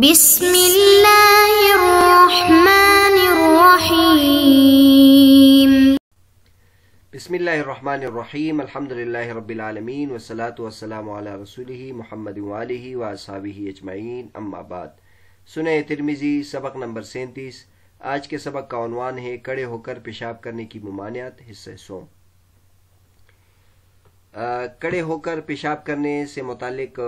بسم الله الرحمن الرحيم بسم الله الرحمن الرحيم الحمد لله رب العالمين والصلاة والسلام على رسوله محمद वालह wasabi ajwain अम्मा बाद सुने तिरमिज़ी सबक नंबर सैंतीस आज के सबक का अनवान है कड़े होकर पेशाब करने की ममानियत हिस्से सो कड़े होकर पेशाब करने से मुतक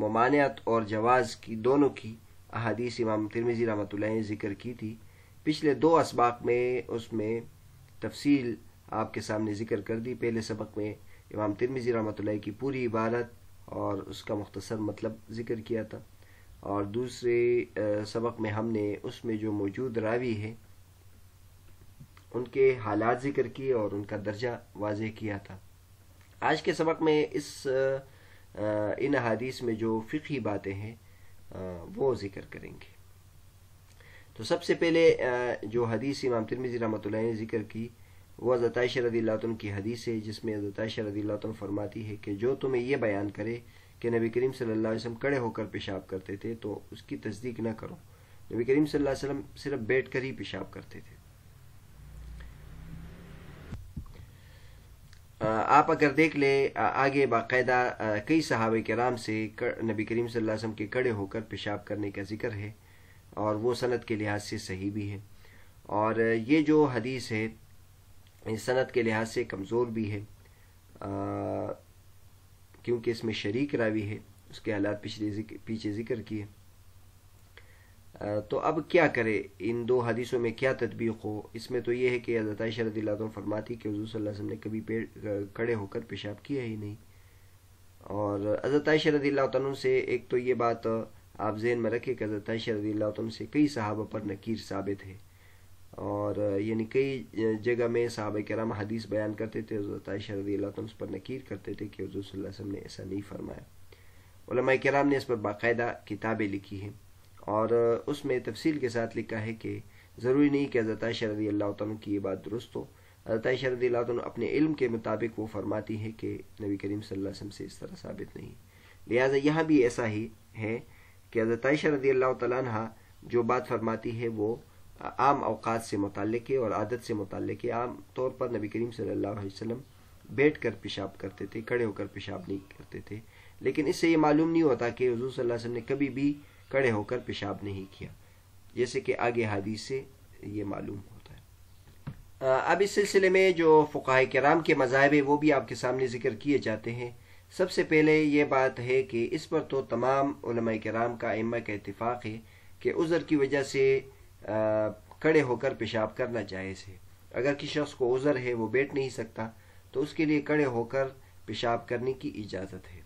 ममानियत और जवाज़ की दोनों की अहादीस इमाम तिरमिज़ी रमत ने ज़िक्र की थी पिछले दो इसबाक में उसमें तफसील आपके सामने ज़िक्र कर दी पहले सबक में इमाम तिरमिज़ी रमत की पूरी इबारत और उसका मुख्तसर मतलब ज़िक्र किया था और दूसरे सबक में हमने उसमें जो मौजूद रावी है उनके हालात ज़िक्र किए और उनका दर्जा वाज किया था आज के सबक में इस इन हदीस में जो फ़िकी बातें हैं वो ज़िक्र करेंगे तो सबसे पहले जो हदीस इमाम तिरमिज़ी रहमत ने ज़िक्र की वह हज़रत रदी लातन की हदीस है जिसमें हज़रत रदी लातन फरमाती है कि जो तुम्हें यह बयान करे कि नबी करीम सल्ला वसम कड़े होकर पेशाब करते थे तो उसकी तस्दीक ना करो नबी करीम सल्लम सिर्फ बैठ कर ही पेशाब करते थे आप अगर देख ले आगे बाकायदा कई के कराम से नबी करीम सल्लल्लाहु अलैहि वसल्लम के कड़े होकर पेशाब करने का जिक्र है और वो सनत के लिहाज से सही भी है और ये जो हदीस है इस सनत के लिहाज से कमज़ोर भी है क्योंकि इसमें शरीक रावी है उसके हालात पिछले पीछे जिक्र किए तो अब क्या करे इन दो हदीसों में क्या तदबीक हो इसमें तो ये है कि हजरत शरद फरमाती कि हजू वसम ने कभी खड़े होकर पेशाब किया ही नहीं और हजरत शरद से एक तो ये बात आप जहन में रखें कि हजरत शरद से कई सहाबा पर नकीर साबित है और यानी कई जगह में साहब कराम हदीस बयान करते थे हजरत शरद पर नकीर करते थे कि हजू वसम ने ऐसा नहीं फरमाया कराम ने इस पर बाकायदा किताबें लिखी हैं और उसमें तफसील के साथ लिखा है कि ज़रूरी नहीं कि हज़रत शरदी अल्लाह की ये बात दुरुस्त हो हज़रत शरदी अल्लाह अपने इल्म के मुताबिक वो फरमाती है कि नबी करीम सल्लम से इस तरह साबित नहीं लिहाजा यहाँ भी ऐसा ही है कि हज़रत शरदी अल्लाह जो बात फरमाती है वो आम अवकात से मुतल है और आदत से मुतल है आम तौर पर नबी करीम सल्लल्लाहु अलैहि वसल्लम बैठ कर पेशाब करते थे खड़े होकर पेशाब नहीं करते थे लेकिन इससे ये मालूम नहीं होता कि हजू वसल्लम ने कभी भी कड़े होकर पेशाब नहीं किया जैसे कि आगे हादी से ये मालूम होता है अब इस सिलसिले में जो फ़ुकाह कराम के मजाहब है वो भी आपके सामने जिक्र किए जाते हैं सबसे पहले ये बात है कि इस पर तो तमाम कराम का इमा का इतफ़ाक़ है कि उज़र की वजह से कड़े होकर पेशाब करना जायज़ है अगर किसी शख्स को उज़र है वो बैठ नहीं सकता तो उसके लिए कड़े होकर पेशाब करने की इजाज़त है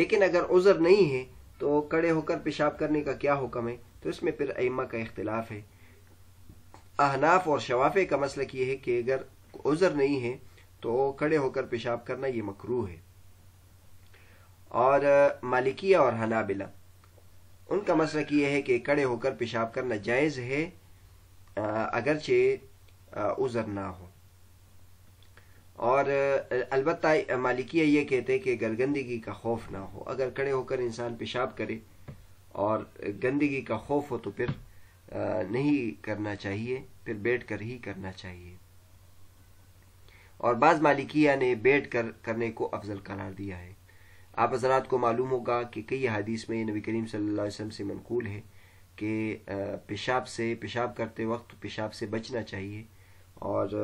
लेकिन अगर उज़र नहीं है तो कड़े होकर पेशाब करने का क्या हुक्म है तो इसमें फिर अइमा का इख्तलाफ है अहनाफ और शवाफे का मसला यह है कि अगर उज़र नहीं है तो कड़े होकर पेशाब करना यह मकरू है और मालिकिया और हनाबिला उनका मसला यह है कि कड़े होकर पेशाब करना जायज़ है अगरचे उज़र ना हो और अलबत् मालिकिया ये कहते हैं कि अगर गंदगी का खौफ ना हो अगर खड़े होकर इंसान पेशाब करे और गंदगी का खौफ हो तो फिर नहीं करना चाहिए फिर बैठ कर ही करना चाहिए और बाज़ मालिकिया ने बैठ कर करने को अफजल करार दिया है आप हजरात को मालूम होगा कि कई हदीस में नबी करीम सल्लल्लाहु अलैहि वसल्लम से मनकूल है कि पेशाब से पेशाब करते वक्त पेशाब से बचना चाहिए और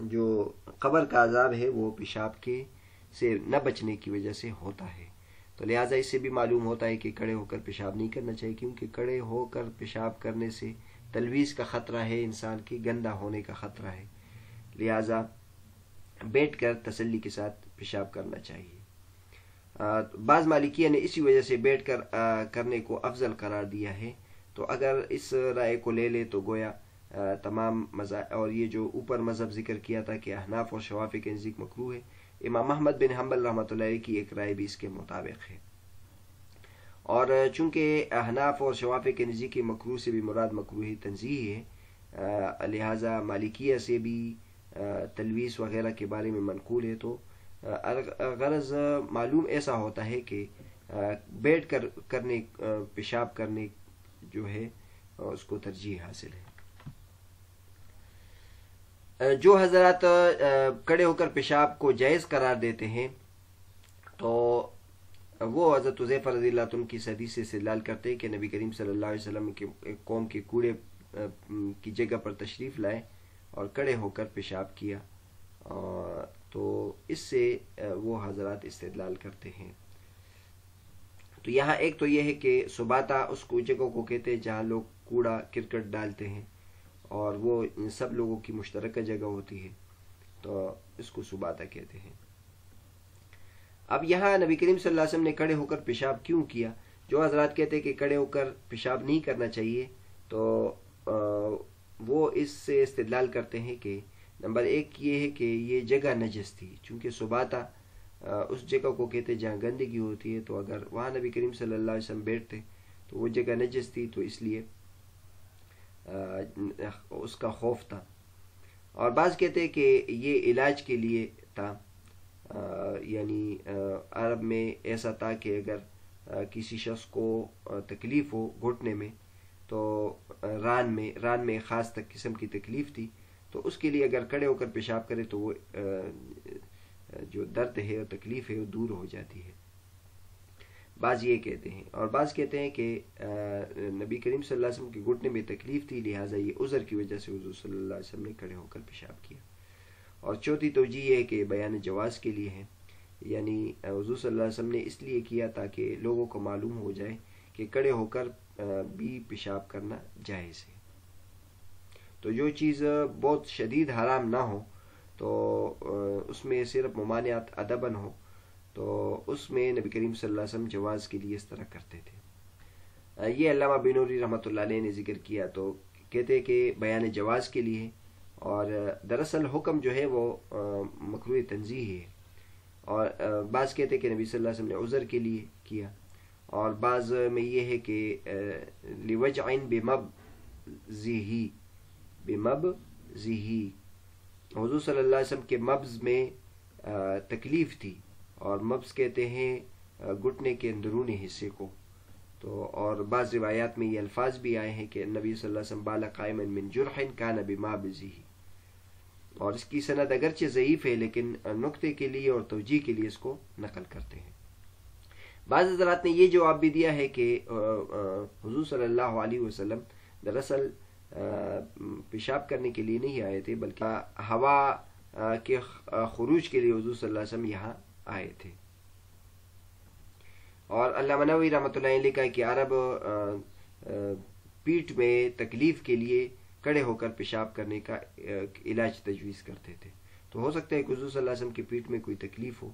जो कबर का आजाब है वो पेशाब के से न बचने की वजह से होता है तो लिहाजा इससे भी मालूम होता है कि कड़े होकर पेशाब नहीं करना चाहिए क्योंकि कड़े होकर पेशाब करने से तलवीज़ का ख़तरा है इंसान के गंदा होने का ख़तरा है लिहाजा बैठ कर तसली के साथ पेशाब करना चाहिए बाज़ मालिकिया ने इसी वजह से बैठ कर आ, करने को अफजल करार दिया है तो अगर इस राय को ले ले तो गोया तमाम मजा और ये जो ऊपर मज़हब जिक्र किया था कि अहनाफ और शवाफ के नज़दीक मकरू है इमाम अहमद बिन हम्बल रहमत की एक राय भी इसके मुताबिक है और चूँकि अहनाफ और शवाफ के नज़दीक मकरू से भी मुराद मकरू तनजीह है लिहाजा मालिकिया से भी तलवीस वगैरह के बारे में मनकूल है तो गरज मालूम ऐसा होता है कि बैठ कर करने पेशाब करने जो है उसको तरजीह हासिल है जो हजरत कड़े होकर पेशाब को जायज़ करार देते हैं तो वो हज़रत उज़ैफ़ रजी की सदी से लाल करते हैं कि नबी करीम सल्लल्लाहु अलैहि वसल्लम के कौम के कूड़े की जगह पर तशरीफ़ लाए और कड़े होकर पेशाब किया तो इससे वो हजरत इस्तेलाल करते हैं तो यहाँ एक तो यह है कि सुबाता उस जगह को कहते हैं जहाँ लोग कूड़ा क्रिकेट डालते हैं और वो इन सब लोगों की मुश्तरक जगह होती है तो इसको सुबाता कहते हैं अब यहाँ नबी करीम सल्लल्लाहु ने कड़े होकर पेशाब क्यों किया जो हजरात कहते हैं कि कड़े होकर पेशाब नहीं करना चाहिए तो आ, वो इससे इस्तलाल करते हैं कि नंबर एक ये है कि ये जगह नजस थी चूँकि सुबाता उस जगह को कहते जहाँ गंदगी होती है तो अगर वहाँ नबी करीम सल्लल्लाहु बैठते तो वो जगह नजस थी तो इसलिए उसका खौफ था और बाज़ कहते हैं कि ये इलाज के लिए था यानी अरब में ऐसा था कि अगर किसी शख्स को तकलीफ़ हो घुटने में तो रान में रान में ख़ास तक किस्म की तकलीफ़ थी तो उसके लिए अगर खड़े होकर पेशाब करे तो वो जो दर्द है और तकलीफ़ है वो दूर हो जाती है बाज़ ये कहते हैं और बाज़ कहते हैं कि नबी करीम सल्लल्लाहु के घुटने में तकलीफ़ थी लिहाजा ये उज़र की वजह से हजू सल्लल्लाहु ने खड़े होकर पेशाब किया और चौथी तोजी यह है कि बयान जवाज़ के लिए है यानी हजू सल्लल्लाहु ने इसलिए किया ताकि लोगों को मालूम हो जाए कि कड़े होकर भी पेशाब करना जायज़ है तो जो चीज़ बहुत शदीद हराम ना हो तो उसमें सिर्फ ममानियात अदबन हो तो उसमें नबी करीम वसम जवाज़ के लिए इस तरह करते थे ये अलामा बिनूरी रहमत ने ज़िक्र किया तो कहते कि बयान जवाज़ के लिए और दरअसल हुक्म जो है वो मकरू तनजी है और बाज़ कहते कि नबी वसम ने उज़र के लिए किया और बाज़ में ये है कि लिवज आइन बेमब जीही बेमब जीही हजू सल्लल्लाहु अलैहि वसल्लम के मब्ज़ में तकलीफ़ थी और मब्स कहते हैं घुटने के अंदरूनी हिस्से को तो और बाज़ रिवायात में ये अल्फाज भी आए हैं कि नबी वसम बाला कायमन मिन का नबी माबजी और इसकी सनद अगरचे ज़यीफ़ है लेकिन नुक्ते के लिए और तोजी के लिए इसको नकल करते हैं बाज़ हजरात ने यह जवाब भी दिया है कि हजू सल्ला वसम दरअसल पेशाब करने के लिए नहीं आए थे बल्कि हवा के खरूज के लिए हजू सल्लम यहाँ आए थे और नवी रमत लिखा कि अरब पीठ में तकलीफ के लिए कड़े होकर पेशाब करने का इलाज तजवीज़ करते थे तो हो सकता है कि हजूसम की पीठ में कोई तकलीफ हो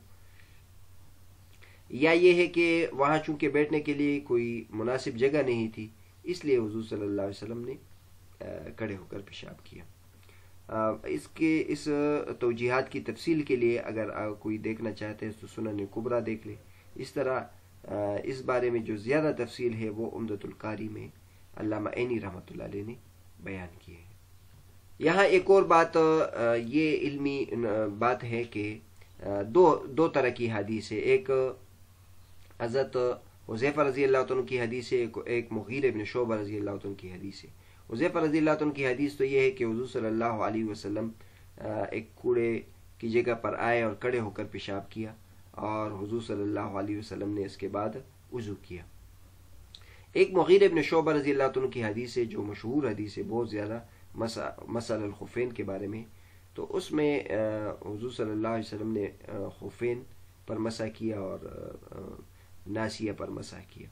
या ये है कि वहाँ चूंकि बैठने के लिए कोई मुनासिब जगह नहीं थी इसलिए हजू सल्लल्लाहु ने कड़े होकर पेशाब किया इसके इस तो जिहाद की तफसील के लिए अगर कोई देखना चाहते हैं तो सुनन कुबरा देख ले इस तरह इस बारे में जो ज़्यादा तफसील है वो उमदतुल्कारी में अल्लामा एनी रहमत ने बयान की है यहाँ एक और बात ये इल्मी बात है कि दो दो तरह की हदीस है एक हज़रत हुजैफ़ा रज़ी अल्लाह की हदीस है एक मुग़ीर इबन शोबा रज़ी अल्लाह की हदीस है उज़ैफ़ रजी की हदीस तो ये है कि हजू सल्ला वसम एक कूड़े की जगह पर आए और कड़े होकर पेशाब किया और हजू सल्ला वसम ने इसके बाद वज़ू किया एक मग़ीर इबन शोबा रजी अल्लाह की हदीस है जो मशहूर हदीस है बहुत ज़्यादा मसल खुफ़ैन के बारे में तो उसमें हजू सल्ला वसम ने खुफ़ैन पर मसा किया और नासिया पर मसा किया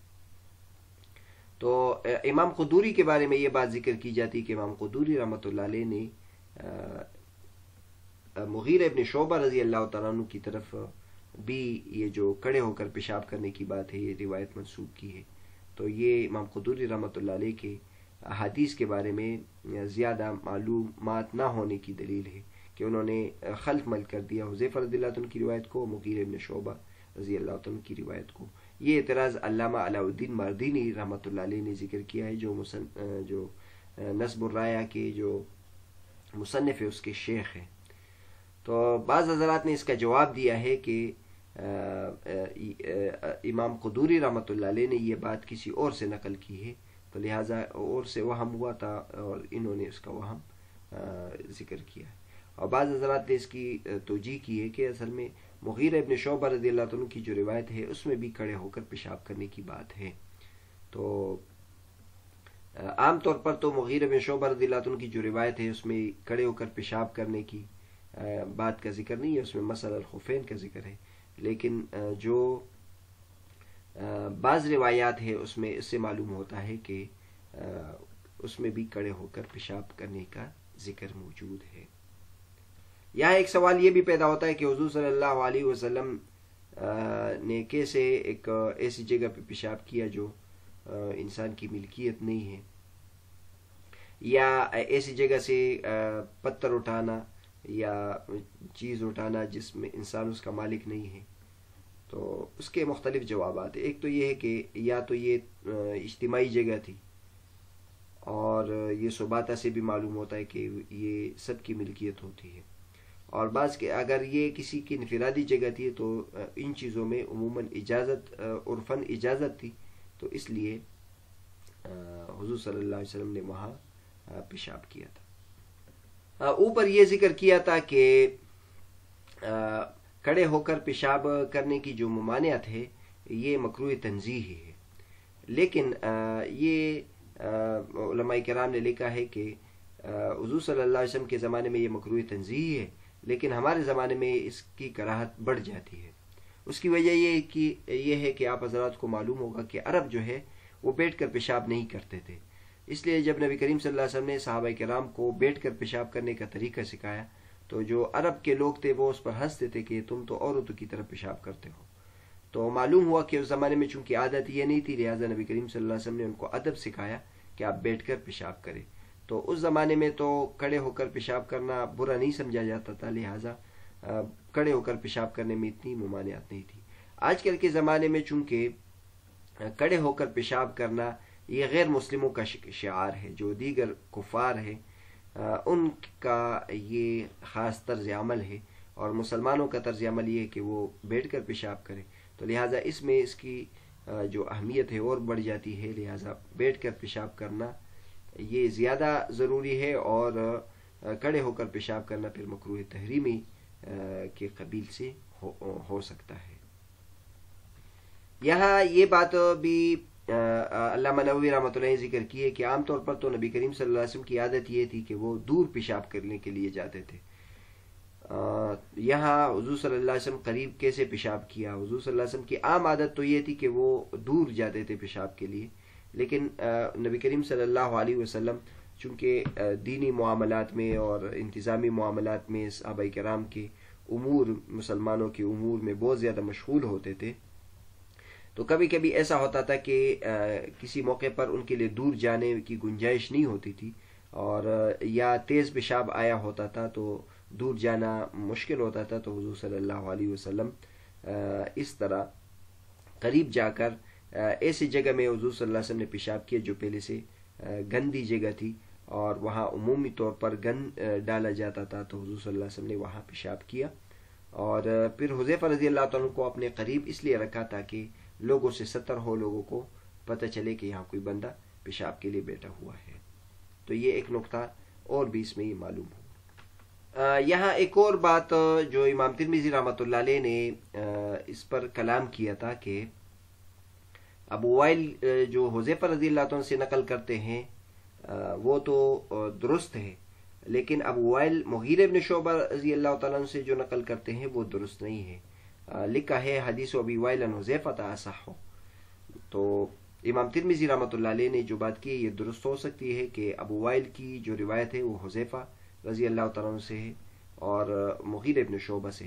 तो इमाम कदूरी के बारे में ये बात जिक्र की जाती है कि इमाम कदूरी रमत ने मुगीर इबन शोबा रजी अल्लाह तु की तरफ भी ये जो कड़े होकर पेशाब करने की बात है ये रिवायत मनसूख की है तो ये इमाम कदूरी रमत के हदीस के बारे में ज़्यादा मालूम ना होने की दलील है कि उन्होंने खल्फ मल कर दिया हुजैफर रजील्ला की रिवायत को मुगीर इबन शोबा रजी अल्लाह की रिवायत को ये एतराज़ अलामा अलाउद्दीन मर्दीनी रहमत ने जिक्र किया है जो मुसन जो नसबुर्राया के जो मुसनफ़ है उसके शेख हैं तो बाज़ हजरात ने इसका जवाब दिया है कि इमाम कदूरी रहमत ने यह बात किसी और से नकल की है तो लिहाजा और से वहम हुआ था और इन्होंने इसका वहम जिक्र किया और बाज़ हजरात ने इसकी तोजी की है कि असल में मुगीर इबन शोबा रजी अल्लाह की जो रिवायत है उसमें भी खड़े होकर पेशाब करने की बात है तो आमतौर पर तो मुगीर इबन शोबा रजी अल्लाह की जो रिवायत है उसमें खड़े होकर पेशाब करने की बात का जिक्र नहीं है उसमें मसल खुफैन का जिक्र है लेकिन जो बाज़ रिवायात है उसमें इससे मालूम होता है कि उसमें भी कड़े होकर पेशाब करने का जिक्र मौजूद है यहाँ एक सवाल ये भी पैदा होता है कि हजू सल्ला वसलम ने कैसे एक ऐसी जगह पे पेशाब किया जो इंसान की मिल्कियत नहीं है या ऐसी जगह से पत्थर उठाना या चीज़ उठाना जिसमें इंसान उसका मालिक नहीं है तो उसके मुख्तलिफ जवाब आते एक तो ये है कि या तो ये इज्तमाही जगह थी और ये सुबाता से भी मालूम होता है कि ये सबकी मिल्कियत होती है और बाज़ के अगर ये किसी की इनफरादी जगह थी तो इन चीज़ों में उमूमन इजाज़त उर्फन इजाज़त थी तो इसलिए हजू सल्ला वसम ने वहाँ पेशाब किया था ऊपर ये जिक्र किया था कि खड़े होकर पेशाब करने की जो ममानियात है ये मकरू तनजीह है लेकिन आ, ये कराम ने लिखा है कि हजू सल्ला वसम के ज़माने में ये मकरू तनजीह है लेकिन हमारे ज़माने में इसकी कराहत बढ़ जाती है उसकी वजह यह कि यह है कि आप हजरात को मालूम होगा कि अरब जो है वो बैठ कर पेशाब नहीं करते थे इसलिए जब नबी करीम सल्लल्लाहु अलैहि वसल्लम ने सहाबा कराम को बैठ कर पेशाब करने का तरीका सिखाया तो जो अरब के लोग थे वो उस पर हंसते थे कि तुम तो औरतों की तरफ पेशाब करते हो तो मालूम हुआ कि उस ज़माने में चूंकि आदत यह नहीं थी लिहाजा नबी करीम सल्लल्लाहु अलैहि वसल्लम ने उनको अदब सिखाया कि आप बैठ कर पेशाब करें तो उस ज़माने में तो कड़े होकर पेशाब करना बुरा नहीं समझा जाता था लिहाजा कड़े होकर पेशाब करने में इतनी ममानियात नहीं थी आजकल के ज़माने में चूंकि कड़े होकर पेशाब करना ये गैर मुस्लिमों का शार है जो दीगर कुफार है उनका ये ख़ास तर्ज अमल है और मुसलमानों का तर्ज अमल ये है कि वो बैठ कर पेशाब करें तो लिहाजा इसमें इसकी जो अहमियत है और बढ़ जाती है लिहाजा बैठ कर पेशाब करना ये ज़्यादा ज़रूरी है और कड़े होकर पेशाब करना फिर मकरू तहरीमी के कबील से हो, हो सकता है यहाँ ये बात भी अल्लाह नबी रहमत जिक्र की है कि आमतौर पर तो नबी करीम सल्लल्लाहु अलैहि वसल्लम की आदत ये थी कि वो दूर पेशाब करने के लिए जाते थे यहाँ हजू सल्ला वसम करीब कैसे पेशाब किया हजू सल्ला वसम की आम आदत तो ये थी कि वो दूर जाते थे पेशाब के लिए लेकिन नबी करीम सल्लल्लाहु अलैहि वसल्लम चूँकि दीनी मामलात में और इंतज़ामी मामलात में आबाई कराम के उमूर मुसलमानों के उमूर में बहुत ज़्यादा मशगूल होते थे तो कभी कभी ऐसा होता था कि किसी मौके पर उनके लिए दूर जाने की गुंजाइश नहीं होती थी और या तेज़ पेशाब आया होता था तो दूर जाना मुश्किल होता था तो हजू सल्लल्लाहु अलैहि वसल्लम इस तरह करीब जाकर ऐसी जगह में हजूर सल्लल्लाहु ने पेशाब किया जो पहले से गंदी जगह थी और वहाँ अमूमी तौर पर गंद डाला जाता था तो हजूर सल्लल्लाहु अलैहि ने वहाँ पेशाब किया और फिर हुजैफा रजी अल्लाह तुम को अपने करीब इसलिए रखा ताकि लोगों से सतर हो लोगों को पता चले कि यहाँ कोई बंदा पेशाब के लिए बैठा हुआ है तो ये एक नुकता और भी इसमें मालूम हो यहाँ एक और बात जो इमाम तिरमिजी रहमत ने इस पर कलाम किया था कि अब वाइल जो हुजैफर रजी अल्लाह से नकल करते हैं वो तो दुरुस्त है लेकिन अब वाइल मुहिर इबन शोबा रजी अल्लाह तला से जो नकल करते हैं वो दुरुस्त नहीं है लिखा है हदीस अबी वाइल हुजैफा हो तो इमाम तिरमिजी रमत ने जो बात की ये दुरुस्त हो सकती है कि अबू वाइल की जो रिवायत है वो हुजैफा रजी अल्लाह तला से है और मुहिर इबन शोबा से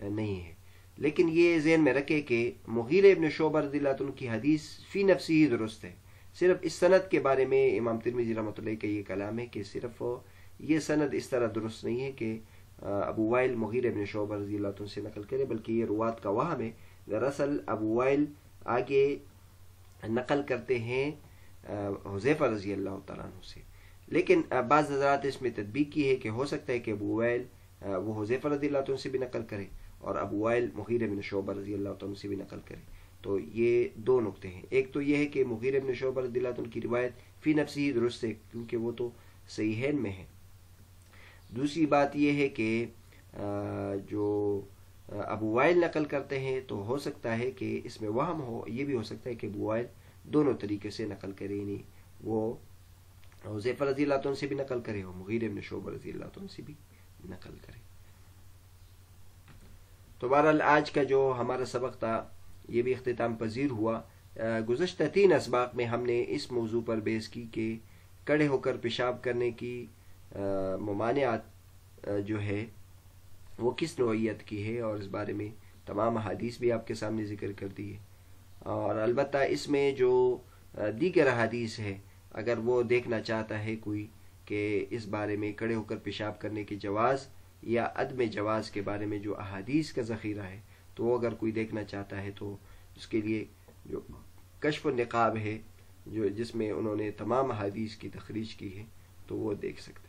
है नहीं है लेकिन ये जेन में रखे कि मुगीर इबन शोबर रजील्ला की हदीस फ़ी नफसी ही दुरुस्त है सिर्फ इस सनद के बारे में इमाम तिरमिजी रमत का ये कलाम है कि सिर्फ ये सनद इस तरह दुरुस्त नहीं है कि अबू वाइल मुगीर इबन शोबर रजील्ला से नकल करे बल्कि ये रुआत का वाहम है दरअसल अबू वाइल आगे नकल करते हैं हुजैफा रजी अल्लाह तु से लेकिन बाज़ हजरात इसमें तदबीक की है कि हो सकता है कि अबू वाइल वो हुजैफा रजी अल्लाह से भी नकल करें और अब वाइल मुहिर अबिन शोबा रजी अल्लाह तुम से भी नकल करें तो ये दो नुकते हैं एक तो ये है कि मुहिर अबिन शोबा रजी की रिवायत फ़ी नफसी ही दुरुस्त है क्योंकि वो तो सही में है दूसरी बात यह है कि जो अबू वाइल नकल करते हैं तो हो सकता है कि इसमें वहम हो ये भी हो सकता है कि अबू वाइल दोनों तरीके से नकल करे नहीं वो हुजैफा रजी अल्लाह से भी नकल करे हो मुगीर अबिन शोबा रजी अल्लाह से भी नकल करे तो बहरहाल आज का जो हमारा सबक था ये भी अख्ताम पजीर हुआ गुजशत तीन इसबाक में हमने इस मौजू पर बेस की कि कड़े होकर पेशाब करने की ममानियात जो है वो किस नोयत की है और इस बारे में तमाम अदीस भी आपके सामने ज़िक्र कर दी है और अलबत् इसमें जो दीगर अदीस है अगर वो देखना चाहता है कोई कि इस बारे में कड़े होकर पेशाब करने की जवाज़ या अदम जवाज़ के बारे में जो अहादीस का ज़ख़ीरा है तो वो अगर कोई देखना चाहता है तो उसके लिए जो कशफ नकाब है जो जिसमें उन्होंने तमाम अहादीस की तखरीज की है तो वो देख सकते